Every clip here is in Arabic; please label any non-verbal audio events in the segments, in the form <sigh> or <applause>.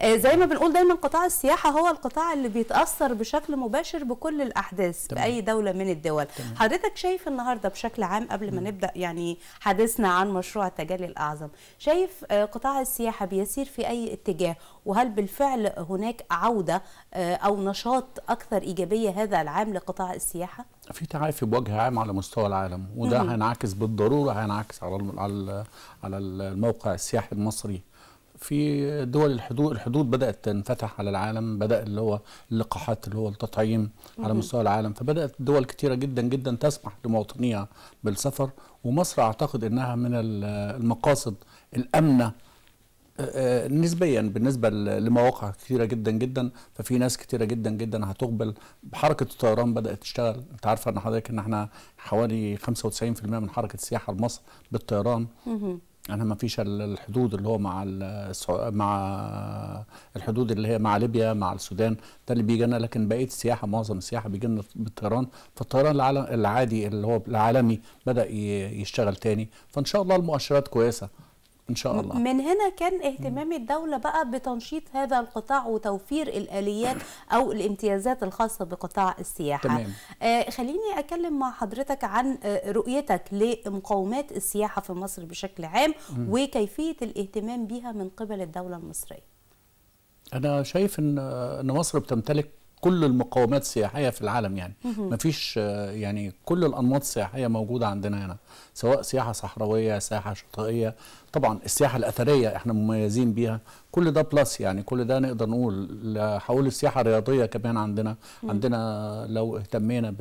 آه، زي ما بنقول دايما قطاع السياحه هو القطاع اللي بيتاثر بشكل مباشر بكل الاحداث تمام. باي دوله من الدول تمام. حضرتك شايف النهارده بشكل عام قبل ما نبدا يعني حديثنا عن مشروع التجلي الاعظم شايف آه، قطاع السياحه بيسير في اي اتجاه وهل بالفعل هناك عوده آه، او نشاط اكثر ايجابيه هذا العام لقطاع السياحه في تعافي بوجه عام على مستوى العالم وده هينعكس بالضروره هينعكس على على الموقع السياحي المصري في دول الحدود الحدود بدات تنفتح على العالم بدا اللي هو اللقاحات اللي هو التطعيم على مستوى العالم فبدات دول كثيره جدا جدا تسمح لمواطنيها بالسفر ومصر اعتقد انها من المقاصد الامنه آه، آه، نسبيا بالنسبه لمواقع كثيره جدا جدا ففي ناس كثيره جدا جدا هتقبل حركه الطيران بدات تشتغل انت عارفه ان حضرتك ان احنا حوالي 95% من حركه السياحه لمصر بالطيران انا ما فيش الحدود اللي هو مع مع الحدود اللي هي مع ليبيا مع السودان ده اللي بيجي لنا لكن بقيه السياحه معظم السياحه بيجي لنا بالطيران فالطيران العادي اللي هو العالمي بدا يشتغل تاني فان شاء الله المؤشرات كويسه ان شاء الله من هنا كان اهتمام الدوله بقى بتنشيط هذا القطاع وتوفير الاليات او الامتيازات الخاصه بقطاع السياحه تمام. آه خليني اتكلم مع حضرتك عن آه، رؤيتك لمقومات السياحه في مصر بشكل عام م. وكيفيه الاهتمام بها من قبل الدوله المصريه انا شايف ان آه، مصر بتمتلك كل المقومات السياحيه في العالم يعني ما فيش يعني كل الانماط السياحيه موجوده عندنا هنا سواء سياحه صحراويه سياحه شطائية طبعا السياحه الاثريه احنا مميزين بيها كل ده بلس يعني كل ده نقدر نقول حول السياحه الرياضيه كمان عندنا عندنا لو اهتمينا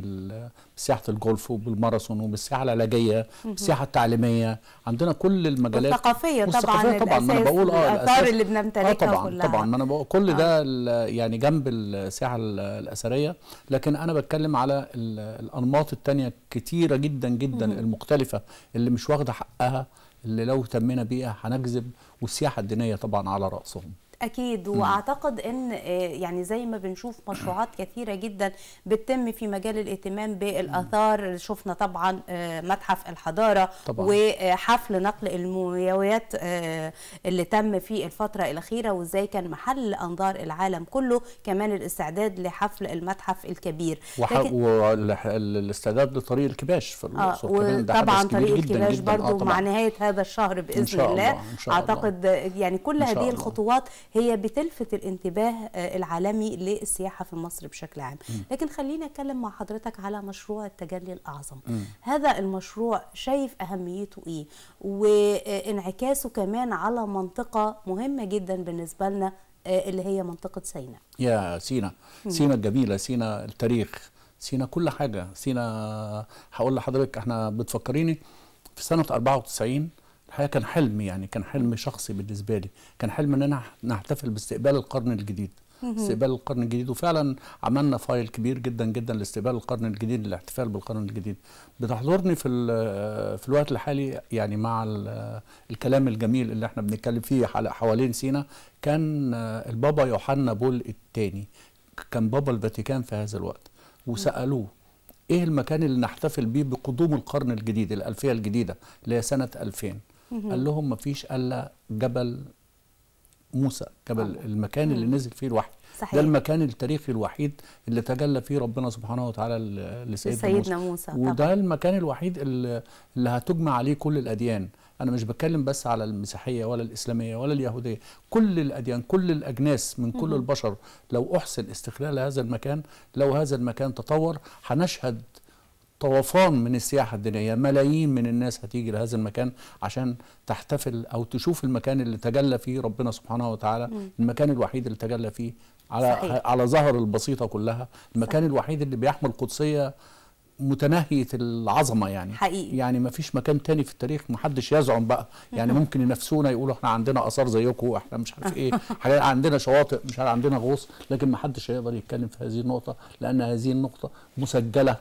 بسياحه الجولف وبالماراثون وبالسياحه العلاجيه بالسياحه التعليميه عندنا كل المجالات الثقافية طبعا والثقافية طبعا ما انا بقول اه الاثار اللي بنمتلكها آه طبعا كلها. طبعا ما انا بقول كل آه. ده يعني جنب السياحه الاثريه لكن انا بتكلم على الانماط التانية كتيره جدا جدا مم. المختلفه اللي مش واخده حقها اللي لو تمينا بيها هنجذب والسياحه الدينيه طبعا على راسهم اكيد واعتقد ان آه، يعني زي ما بنشوف مشروعات كثيره جدا بتتم في مجال الاهتمام بالاثار شفنا طبعا آه، متحف الحضاره طبعا. وحفل نقل المومياويات آه، اللي تم في الفتره الاخيره وازاي كان محل انظار العالم كله كمان الاستعداد لحفل المتحف الكبير والاستعداد لطريق الكباش في الاقصر آه طبعا طريق الكباش جداً برضو آه مع نهايه هذا الشهر باذن إن شاء الله, الله. إن شاء اعتقد يعني الله. يعني كل هذه الخطوات هي بتلفت الانتباه آه، العالمي للسياحه في مصر بشكل عام م. لكن خليني اتكلم مع حضرتك على مشروع التجلي الاعظم م. هذا المشروع شايف اهميته ايه وانعكاسه كمان على منطقه مهمه جدا بالنسبه لنا آه، اللي هي منطقه سيناء يا سينا سينا الجميله سينا التاريخ سينا كل حاجه سينا هقول لحضرتك احنا بتفكريني في سنه 94 الحقيقه كان حلم يعني كان حلم شخصي بالنسبه لي كان حلم ان انا نحتفل باستقبال القرن الجديد استقبال القرن الجديد وفعلا عملنا فايل كبير جدا جدا لاستقبال القرن الجديد للاحتفال بالقرن الجديد بتحضرني في في الوقت الحالي يعني مع الكلام الجميل اللي احنا بنتكلم فيه حوالين سينا كان البابا يوحنا بول الثاني كان بابا الفاتيكان في هذا الوقت وسالوه ايه المكان اللي نحتفل بيه بقدوم القرن الجديد الالفيه الجديده اللي هي سنه 2000 قال لهم ما فيش الا جبل موسى جبل آه. المكان اللي نزل فيه الوحي صحيح. ده المكان التاريخي الوحيد اللي تجلى فيه ربنا سبحانه وتعالى لسيدنا موسى, موسى. وده طبعا. المكان الوحيد اللي, اللي هتجمع عليه كل الاديان انا مش بتكلم بس على المسيحيه ولا الاسلاميه ولا اليهوديه كل الاديان كل الاجناس من كل البشر لو احسن استغلال هذا المكان لو هذا المكان تطور هنشهد طوفان من السياحة الدينية ملايين من الناس هتيجي لهذا المكان عشان تحتفل أو تشوف المكان اللي تجلى فيه ربنا سبحانه وتعالى مم. المكان الوحيد اللي تجلى فيه على صحيح. على ظهر البسيطة كلها المكان صحيح. الوحيد اللي بيحمل قدسية متناهية العظمة يعني حقيقي. يعني ما فيش مكان تاني في التاريخ محدش يزعم بقى يعني ممكن ينافسونا يقولوا احنا عندنا آثار زيكم احنا مش عارف ايه <laughs> حاجة عندنا شواطئ مش عارف عندنا غوص لكن محدش هيقدر يتكلم في هذه النقطة لأن هذه النقطة مسجلة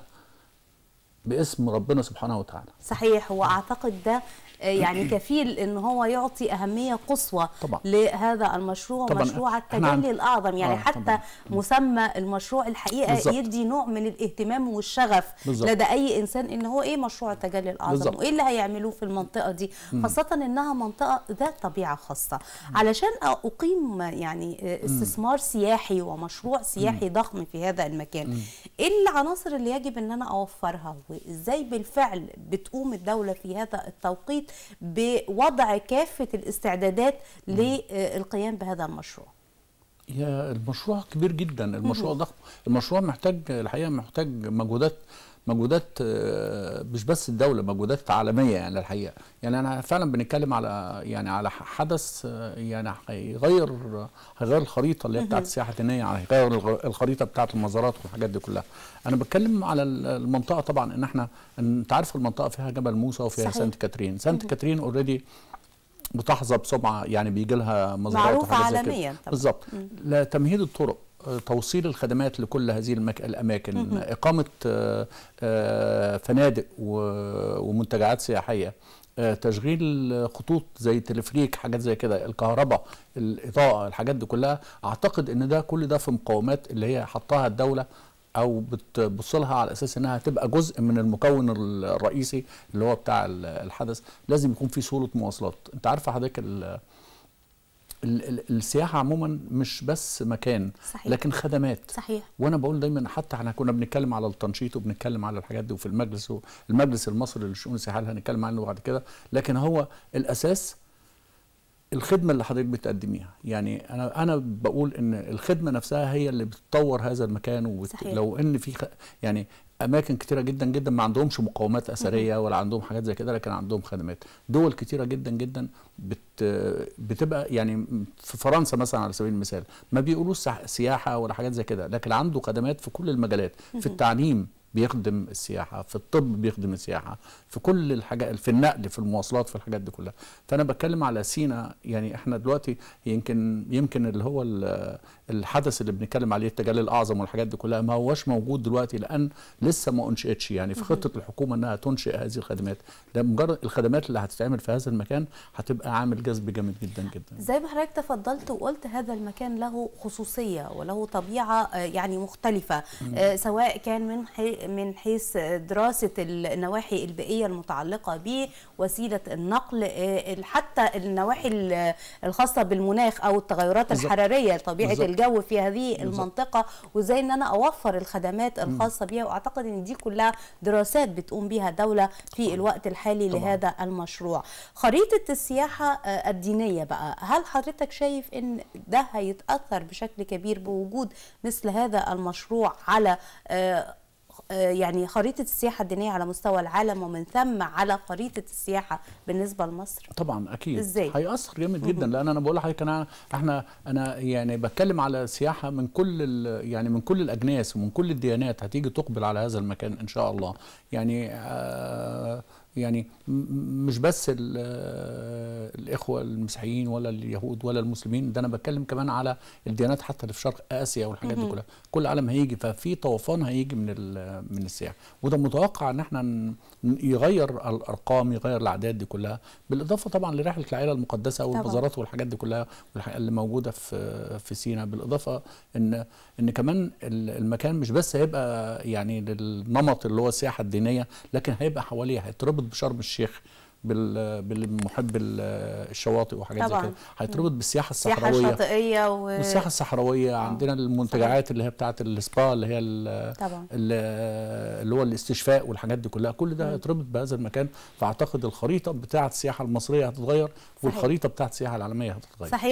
باسم ربنا سبحانه وتعالى صحيح واعتقد ده آه، يعني <clears throat> كفيل ان هو يعطي اهميه قصوى طبعا. لهذا المشروع طبعا. مشروع التجلي الاعظم يعني آه حتى طبعا. مسمى المشروع الحقيقه بالزبط. يدي نوع من الاهتمام والشغف بالزبط. لدى اي انسان ان هو ايه مشروع التجلي الاعظم بالزبط. وايه اللي هيعملوه في المنطقه دي م. خاصه انها منطقه ذات طبيعه خاصه م. علشان اقيم يعني آه، استثمار م. سياحي ومشروع سياحي م. ضخم في هذا المكان م. ايه العناصر اللي يجب ان انا اوفرها و النووي ازاي بالفعل بتقوم الدوله في هذا التوقيت بوضع كافه الاستعدادات للقيام بهذا المشروع يا المشروع كبير جدا المشروع ضخم المشروع محتاج الحقيقه محتاج مجهودات مجهودات آه، مش بس الدوله مجهودات عالميه يعني الحقيقه يعني انا فعلا بنتكلم على يعني على حدث آه، يعني هيغير هيغير الخريطه اللي هي بتاعت السياحه الدينيه يعني هيغير الخريطه بتاعت المزارات والحاجات دي كلها انا بتكلم على المنطقه طبعا ان احنا انت عارف المنطقه فيها جبل موسى وفيها سانت كاترين سانت كاترين اوريدي بتحظى بسمعه يعني بيجي لها مزارات معروفه عالميا بالظبط تمهيد الطرق توصيل الخدمات لكل هذه المك... الاماكن مم. اقامه آه، آه، فنادق ومنتجعات سياحيه آه، تشغيل خطوط زي تلفريك حاجات زي كده الكهرباء الاضاءه الحاجات دي كلها اعتقد ان ده كل ده في مقومات اللي هي حطها الدوله او بتبص لها على اساس انها هتبقى جزء من المكون الرئيسي اللي هو بتاع الحدث لازم يكون في صوره مواصلات انت عارفه حضرتك السياحه عموما مش بس مكان صحيح. لكن خدمات صحيح وانا بقول دايما حتى احنا كنا بنتكلم على التنشيط وبنتكلم على الحاجات دي وفي المجلس المجلس المصري للشؤون السياحيه هنتكلم عنه بعد كده لكن هو الاساس الخدمه اللي حضرتك بتقدميها يعني انا انا بقول ان الخدمه نفسها هي اللي بتطور هذا المكان وبت... صحيح. لو ان في خ... يعني اماكن كتيره جدا جدا ما عندهمش مقاومات اثريه ولا عندهم حاجات زي كده لكن عندهم خدمات دول كتيره جدا جدا بت... بتبقى يعني في فرنسا مثلا على سبيل المثال ما بيقولوش سياحه ولا حاجات زي كده لكن عنده خدمات في كل المجالات في التعليم بيخدم السياحه في الطب بيخدم السياحه في كل الحاجات في النقل في المواصلات في الحاجات دي كلها فانا بتكلم على سينا يعني احنا دلوقتي يمكن يمكن اللي هو الحدث اللي بنتكلم عليه التجلي الاعظم والحاجات دي كلها ما هوش موجود دلوقتي لان لسه ما انشئتش يعني في خطه الحكومه انها تنشئ هذه الخدمات ده مجرد الخدمات اللي هتتعمل في هذا المكان هتبقى عامل جذب جامد جدا جدا زي ما حضرتك تفضلت وقلت هذا المكان له خصوصيه وله طبيعه آه، يعني مختلفه آه، سواء كان من حي من حيث دراسة النواحي البيئية المتعلقة به وسيلة النقل آه، حتى النواحي الخاصة بالمناخ أو التغيرات الحرارية طبيعة الجو في هذه المنطقة وإزاي أن أنا أوفر الخدمات الخاصة بها وأعتقد أن دي كلها دراسات بتقوم بها دولة في الوقت الحالي طبعا. لهذا المشروع خريطة السياحة آه، الدينية بقى هل حضرتك شايف أن ده هيتأثر بشكل كبير بوجود مثل هذا المشروع على آه، آه، يعني خريطه السياحه الدينيه على مستوى العالم ومن ثم على خريطه السياحه بالنسبه لمصر طبعا اكيد ازاي هيأثر جامد جدا لان انا بقول لحضرتك انا احنا انا يعني بتكلم على سياحه من كل يعني من كل الاجناس ومن كل الديانات هتيجي تقبل على هذا المكان ان شاء الله يعني آه يعني مش بس آه، الاخوه المسيحيين ولا اليهود ولا المسلمين ده انا بتكلم كمان على الديانات حتى اللي في شرق اسيا والحاجات دي كلها كل العالم هيجي ففي طوفان هيجي من من السياحه وده متوقع ان احنا يغير الارقام يغير الاعداد دي كلها بالاضافه طبعا لرحله العائله المقدسه والمزارات والحاجات دي كلها اللي موجوده في في سينا بالاضافه ان ان كمان المكان مش بس هيبقى يعني للنمط اللي هو السياحه الدينيه لكن هيبقى حواليه هيتربط هيتربط بشرم الشيخ بالمحب الشواطئ وحاجات زي كده هيتربط بالسياحه الصحراويه السياحه الشاطئيه و... والسياحه الصحراويه أوه. عندنا المنتجعات صحيح. اللي هي بتاعه السبا اللي هي طبعا. اللي هو الاستشفاء والحاجات دي كلها كل ده هيتربط بهذا المكان فاعتقد الخريطه بتاعه السياحه المصريه هتتغير والخريطه بتاعه السياحه العالميه هتتغير صحيح